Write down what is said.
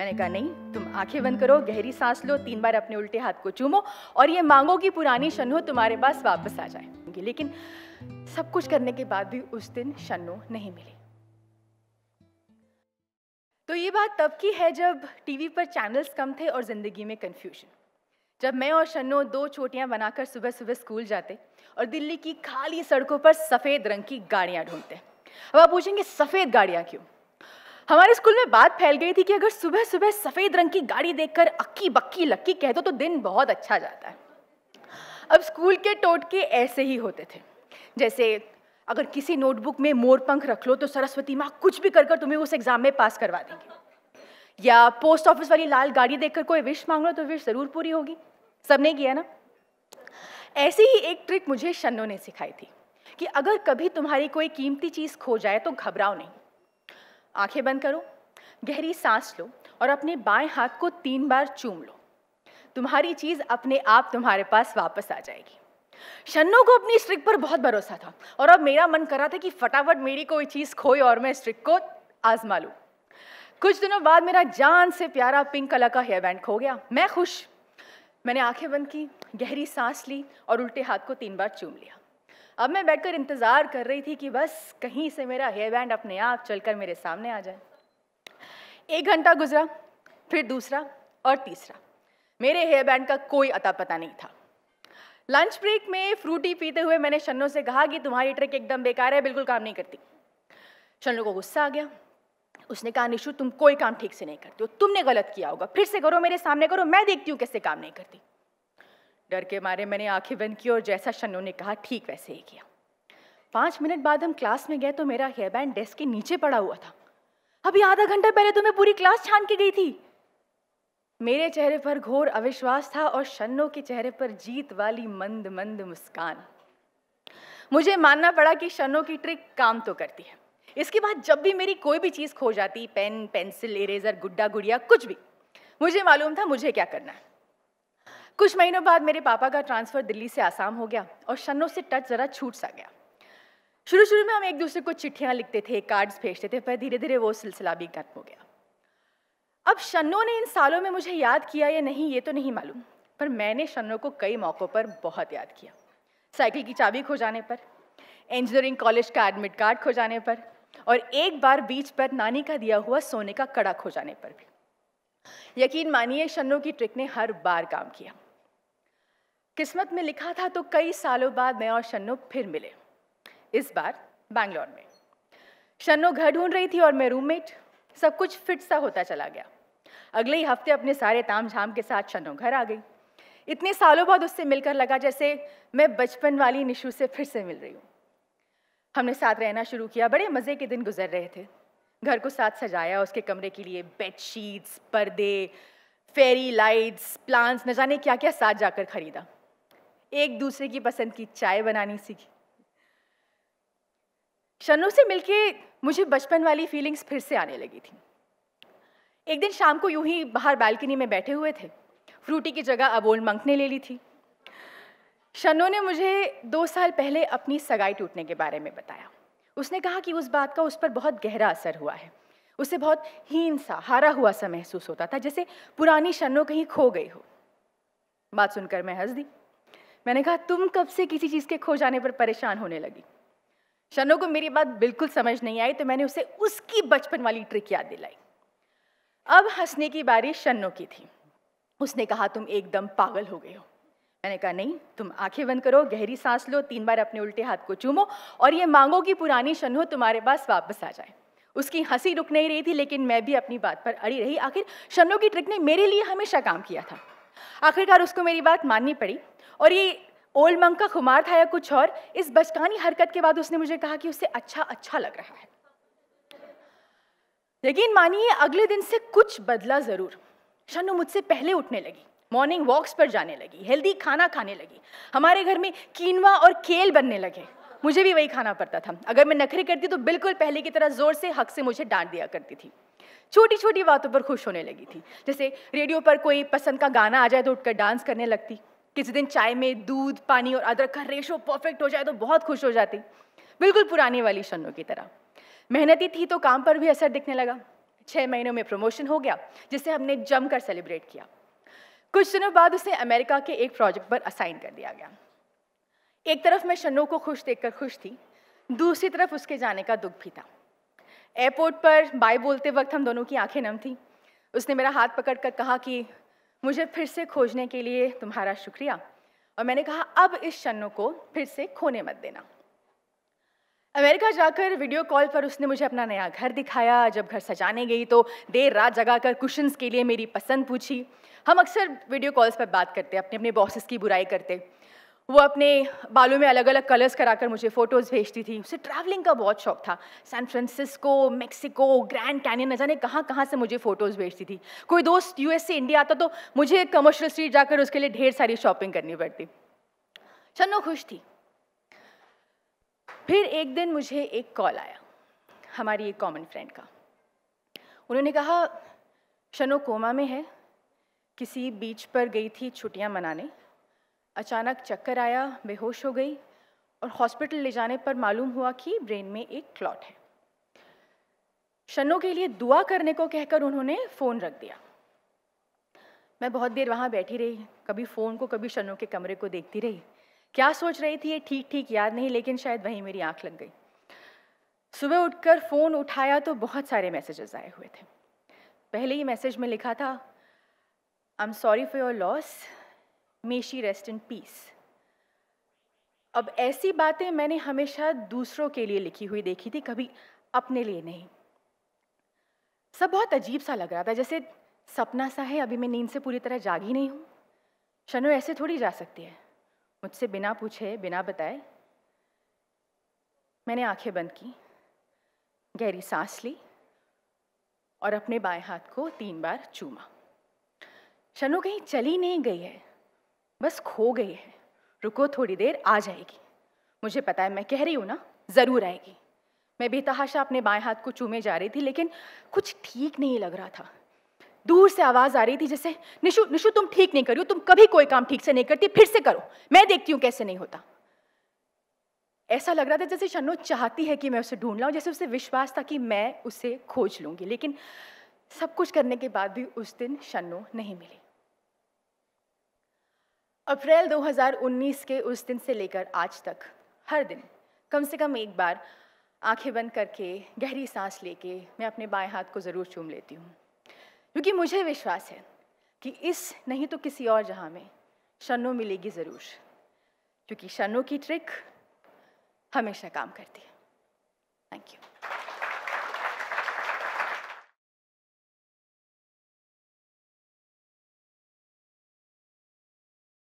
मैंने कहा नहीं तुम आंखें बंद करो गहरी सांस लो तीन बार अपने उल्टे हाथ को चूमो और ये मांगो कि पुरानी शनो तुम्हारे पास वापस आ जाए लेकिन सब कुछ करने के बाद भी उस दिन शनो नहीं मिली तो ये बात तब की है जब टीवी पर चैनल्स कम थे और ज़िंदगी में कन्फ्यूजन जब मैं और शनो दो चोटियां बनाकर सुबह सुबह स्कूल जाते और दिल्ली की खाली सड़कों पर सफ़ेद रंग की गाड़ियाँ ढूंढते अब आप पूछेंगे सफ़ेद गाड़ियाँ क्यों हमारे स्कूल में बात फैल गई थी कि अगर सुबह सुबह सफ़ेद रंग की गाड़ी देखकर अक्की बक्की लक्की कह दो तो, तो दिन बहुत अच्छा जाता है अब स्कूल के टोटके ऐसे ही होते थे जैसे अगर किसी नोटबुक में मोरपंख रख लो तो सरस्वती माँ कुछ भी कर कर तुम्हें उस एग्ज़ाम में पास करवा देंगी या पोस्ट ऑफिस वाली लाल गाड़ी देखकर कोई विश मांग लो तो विश ज़रूर पूरी होगी सबने किया ना ऐसी ही एक ट्रिक मुझे शन्नो ने सिखाई थी कि अगर कभी तुम्हारी कोई कीमती चीज़ खो जाए तो घबराओ नहीं आंखें बंद करो गहरी सांस लो और अपने बाएं हाथ को तीन बार चूम लो तुम्हारी चीज़ अपने आप तुम्हारे पास वापस आ जाएगी शन्नो को अपनी स्ट्रिक पर बहुत भरोसा था और अब मेरा मन कर रहा था कि फटाफट मेरी कोई चीज़ खोए और मैं स्ट्रिक को आजमा लूँ कुछ दिनों बाद मेरा जान से प्यारा पिंक कलर का हेयर बैंड खो गया मैं खुश मैंने आंखें बंद की गहरी सांस ली और उल्टे हाथ को तीन बार चूम लिया अब मैं बैठकर इंतज़ार कर रही थी कि बस कहीं से मेरा हेयर बैंड अपने आप चलकर मेरे सामने आ जाए एक घंटा गुजरा फिर दूसरा और तीसरा मेरे हेयर बैंड का कोई अता पता नहीं था लंच ब्रेक में फ्रूटी पीते हुए मैंने शन्नो से कहा कि तुम्हारी ट्रिक एकदम बेकार है बिल्कुल काम नहीं करती शन्नो को गुस्सा आ गया उसने कहा निशु तुम कोई काम ठीक से नहीं करती हो तुमने गलत किया होगा फिर से करो मेरे सामने करो मैं देखती हूँ कैसे काम नहीं करती डर के मारे मैंने आंखें बंद की और जैसा शन्नू ने कहा ठीक वैसे ही किया पाँच मिनट बाद हम क्लास में गए तो मेरा हेयर बैंड डेस्क के नीचे पड़ा हुआ था अभी आधा घंटा पहले तो मैं पूरी क्लास छान के गई थी मेरे चेहरे पर घोर अविश्वास था और शन्नो के चेहरे पर जीत वाली मंद मंद मुस्कान मुझे मानना पड़ा कि शन्नो की ट्रिक काम तो करती है इसके बाद जब भी मेरी कोई भी चीज़ खो जाती पेन पेंसिल इरेजर गुड्डा गुड़िया कुछ भी मुझे मालूम था मुझे क्या करना है कुछ महीनों बाद मेरे पापा का ट्रांसफ़र दिल्ली से आसाम हो गया और शनों से टच ज़रा छूट सा गया शुरू शुरू में हम एक दूसरे को चिट्ठियाँ लिखते थे कार्ड्स भेजते थे पर धीरे धीरे वो सिलसिला भी खत्म हो गया अब शनों ने इन सालों में मुझे याद किया या नहीं ये तो नहीं मालूम पर मैंने शनों को कई मौक़ों पर बहुत याद किया साइकिल की चाबी खो जाने पर इंजीनियरिंग कॉलेज का एडमिट कार्ड खो जाने पर और एक बार बीच पर नानी का दिया हुआ सोने का कड़ा खो जाने पर भी यकीन मानिए शनों की ट्रिक ने हर बार काम किया किस्मत में लिखा था तो कई सालों बाद मैं और शन्नो फिर मिले इस बार बैंगलोर में शन्नो घर ढूंढ रही थी और मैं रूममेट सब कुछ फिट सा होता चला गया अगले ही हफ्ते अपने सारे ताम झाम के साथ शन्नो घर आ गई इतने सालों बाद उससे मिलकर लगा जैसे मैं बचपन वाली निशु से फिर से मिल रही हूँ हमने साथ रहना शुरू किया बड़े मज़े के दिन गुजर रहे थे घर को साथ सजाया उसके कमरे के लिए बेड शीट्स पर्दे फेरी लाइट्स प्लांट्स न जाने क्या क्या साथ जाकर खरीदा एक दूसरे की पसंद की चाय बनानी सीखी शनु से मिलके मुझे बचपन वाली फीलिंग्स फिर से आने लगी थी एक दिन शाम को यूं ही बाहर बालकनी में बैठे हुए थे फ्रूटी की जगह अबोल मंक ने ले ली थी शनो ने मुझे दो साल पहले अपनी सगाई टूटने के बारे में बताया उसने कहा कि उस बात का उस पर बहुत गहरा असर हुआ है उसे बहुत हीन सा हारा हुआ सा महसूस होता था जैसे पुरानी शनो कहीं खो गई हो बात सुनकर मैं हंस दी मैंने कहा तुम कब से किसी चीज़ के खो जाने पर परेशान होने लगी शनो को मेरी बात बिल्कुल समझ नहीं आई तो मैंने उसे उसकी बचपन वाली ट्रिक याद दिलाई अब हंसने की बारी शनो की थी उसने कहा तुम एकदम पागल हो गए हो मैंने कहा नहीं तुम आंखें बंद करो गहरी सांस लो तीन बार अपने उल्टे हाथ को चूमो और ये मांगो कि पुरानी शनो तुम्हारे पास वापस आ जाए उसकी हंसी रुक नहीं रही थी लेकिन मैं भी अपनी बात पर अड़ी रही आखिर शनो की ट्रिक ने मेरे लिए हमेशा काम किया था आखिरकार उसको मेरी बात माननी पड़ी और ये ओल्ड मंग का खुमार था या कुछ और इस बचकानी हरकत के बाद उसने मुझे कहा कि उससे अच्छा अच्छा लग रहा है लेकिन मानिए अगले दिन से कुछ बदला ज़रूर शनु मुझसे पहले उठने लगी मॉर्निंग वॉक्स पर जाने लगी हेल्दी खाना खाने लगी हमारे घर में कीनवा और केल बनने लगे मुझे भी वही खाना पड़ता था अगर मैं नखरे करती तो बिल्कुल पहले की तरह ज़ोर से हक से मुझे डांट दिया करती थी छोटी छोटी बातों पर खुश होने लगी थी जैसे रेडियो पर कोई पसंद का गाना आ जाए तो उठकर डांस करने लगती किसी दिन चाय में दूध पानी और अदरक का रेशो परफेक्ट हो जाए तो बहुत खुश हो जाती बिल्कुल पुरानी वाली शनों की तरह मेहनती थी तो काम पर भी असर दिखने लगा छः महीनों में प्रमोशन हो गया जिसे हमने जमकर सेलिब्रेट किया कुछ दिनों बाद उसे अमेरिका के एक प्रोजेक्ट पर असाइन कर दिया गया एक तरफ मैं शन्नो को खुश देखकर खुश थी दूसरी तरफ उसके जाने का दुख भी था एयरपोर्ट पर बाय बोलते वक्त हम दोनों की आंखें नम थी उसने मेरा हाथ पकड़ कर कहा कि मुझे फिर से खोजने के लिए तुम्हारा शुक्रिया और मैंने कहा अब इस शन्नों को फिर से खोने मत देना अमेरिका जाकर वीडियो कॉल पर उसने मुझे अपना नया घर दिखाया जब घर सजाने गई तो देर रात जगाकर कुशंस के लिए मेरी पसंद पूछी हम अक्सर वीडियो कॉल्स पर बात करते अपने अपने बॉसेस की बुराई करते वो अपने बालों में अलग अलग कलर्स कराकर मुझे फ़ोटोज़ भेजती थी उसे ट्रैवलिंग का बहुत शौक था San Francisco Mexico Grand Canyon न जाने कहाँ कहाँ से मुझे फ़ोटोज़ भेजती थी कोई दोस्त यूएस से इंडिया आता तो मुझे कमर्शियल स्ट्रीट जाकर उसके लिए ढेर सारी शॉपिंग करनी पड़ती चन्नो खुश थी फिर एक दिन मुझे एक कॉल आया हमारी एक कॉमन फ्रेंड का उन्होंने कहा शनो कोमा में है किसी बीच पर गई थी छुट्टियां मनाने अचानक चक्कर आया बेहोश हो गई और हॉस्पिटल ले जाने पर मालूम हुआ कि ब्रेन में एक क्लॉट है शनों के लिए दुआ करने को कहकर उन्होंने फ़ोन रख दिया मैं बहुत देर वहाँ बैठी रही कभी फ़ोन को कभी शनों के कमरे को देखती रही क्या सोच रही थी ये ठीक ठीक याद नहीं लेकिन शायद वहीं मेरी आंख लग गई सुबह उठकर फ़ोन उठाया तो बहुत सारे मैसेजेस आए हुए थे पहले ही मैसेज में लिखा था I am sorry for your loss may she rest in peace अब ऐसी बातें मैंने हमेशा दूसरों के लिए लिखी हुई देखी थी कभी अपने लिए नहीं सब बहुत अजीब सा लग रहा था जैसे सपना सा है अभी मैं नींद से पूरी तरह जागी नहीं हूँ शनु ऐसे थोड़ी जा सकती है मुझसे बिना पूछे बिना बताए मैंने आंखें बंद की गहरी सांस ली और अपने बाएं हाथ को तीन बार चूमा शनु कहीं चली नहीं गई है बस खो गई है रुको थोड़ी देर आ जाएगी मुझे पता है मैं कह रही हूँ ना ज़रूर आएगी मैं बेतहाशा अपने बाएं हाथ को चूमे जा रही थी लेकिन कुछ ठीक नहीं लग रहा था दूर से आवाज़ आ रही थी जैसे निशु निशु तुम ठीक नहीं करियो तुम कभी कोई काम ठीक से नहीं करती फिर से करो मैं देखती हूँ कैसे नहीं होता ऐसा लग रहा था जैसे शनो चाहती है कि मैं उसे ढूंढ लाऊं जैसे उसे विश्वास था कि मैं उसे खोज लूँगी लेकिन सब कुछ करने के बाद भी उस दिन शनो नहीं मिली अप्रैल 2019 के उस दिन से लेकर आज तक हर दिन कम से कम एक बार आंखें बंद करके गहरी सांस लेके मैं अपने बाएं हाथ को ज़रूर चूम लेती हूँ क्योंकि मुझे विश्वास है कि इस नहीं तो किसी और जहाँ में शनों मिलेगी ज़रूर क्योंकि शनों की ट्रिक हमेशा काम करती है थैंक यू